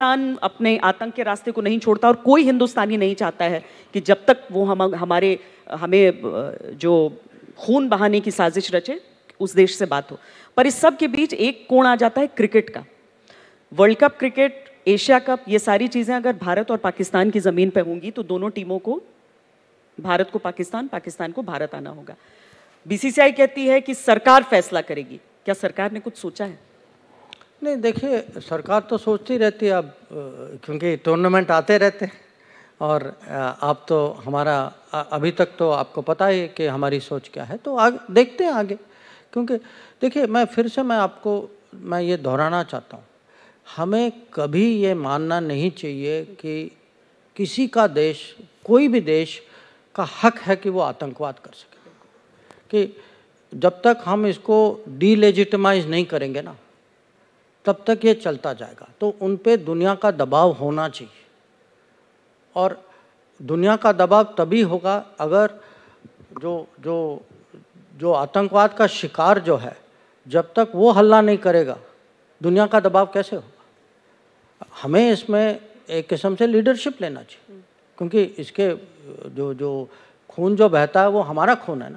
पाकिस्तान अपने आतंक के रास्ते को नहीं छोड़ता और कोई हिंदुस्तानी नहीं चाहता है कि जब तक वो हम हमारे हमें जो खून बहाने की साजिश रचे उस देश से बात हो पर इस सब के बीच एक कोण आ जाता है क्रिकेट का world cup cricket Asia cup ये सारी चीज़ें अगर भारत और पाकिस्तान की ज़मीन पर होंगी तो दोनों टीमों को भारत को पाकिस्तान पाकिस्तान को भारत आना होगा बीसीसीआई कहती है कि सरकार फैसला करेगी क्या सरकार ने कुछ सोचा है नहीं देखिए सरकार तो सोचती रहती है अब क्योंकि टूर्नामेंट आते रहते हैं और आप तो हमारा अभी तक तो आपको पता ही कि हमारी सोच क्या है तो आगे देखते हैं आगे क्योंकि देखिए मैं फिर से मैं आपको मैं ये दोहराना चाहता हूँ हमें कभी ये मानना नहीं चाहिए कि किसी का देश कोई भी देश का हक है कि वो आतंकवाद कर सके कि जब तक हम इसको डीलेजिटमाइज़ नहीं करेंगे ना तब तक ये चलता जाएगा तो उन पर दुनिया का दबाव होना चाहिए और दुनिया का दबाव तभी होगा अगर जो जो जो आतंकवाद का शिकार जो है जब तक वो हल्ला नहीं करेगा दुनिया का दबाव कैसे होगा हमें इसमें एक किस्म से लीडरशिप लेना चाहिए क्योंकि इसके जो जो खून जो बहता है वो हमारा खून है ना